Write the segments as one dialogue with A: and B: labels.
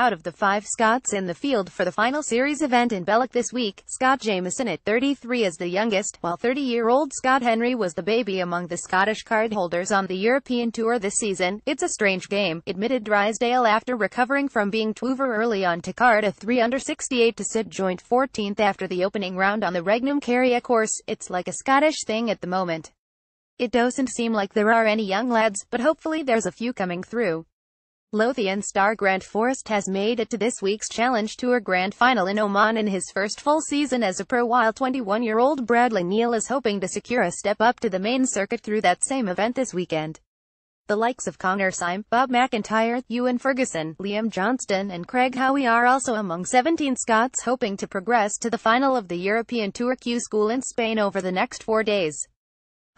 A: Out of the five Scots in the field for the final series event in Belloc this week, Scott Jameson at 33 is the youngest, while 30-year-old Scott Henry was the baby among the Scottish card holders on the European Tour this season. It's a strange game, admitted Drysdale after recovering from being two-over early on to card a 3 under 68 to sit joint 14th after the opening round on the Regnum Carrier course. It's like a Scottish thing at the moment. It doesn't seem like there are any young lads, but hopefully there's a few coming through. Lothian star Grant Forrest has made it to this week's Challenge Tour Grand Final in Oman in his first full season as a pro while 21-year-old Bradley Neal is hoping to secure a step up to the main circuit through that same event this weekend. The likes of Connor Syme, Bob McIntyre, Ewan Ferguson, Liam Johnston and Craig Howie are also among 17 Scots hoping to progress to the final of the European Tour Q School in Spain over the next four days.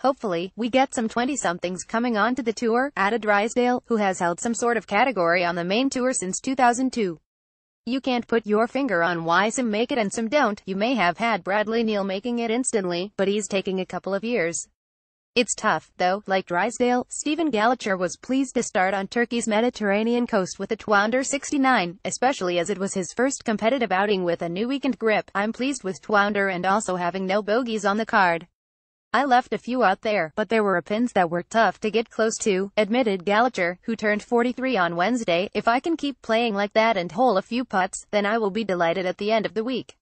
A: Hopefully, we get some 20-somethings coming on to the tour, added Drysdale, who has held some sort of category on the main tour since 2002. You can't put your finger on why some make it and some don't, you may have had Bradley Neal making it instantly, but he's taking a couple of years. It's tough, though, like Drysdale, Stephen Gallacher was pleased to start on Turkey's Mediterranean coast with a Twander 69, especially as it was his first competitive outing with a new weekend grip. I'm pleased with Twander and also having no bogeys on the card. I left a few out there, but there were pins that were tough to get close to, admitted Gallagher, who turned 43 on Wednesday. If I can keep playing like that and hole a few putts, then I will be delighted at the end of the week.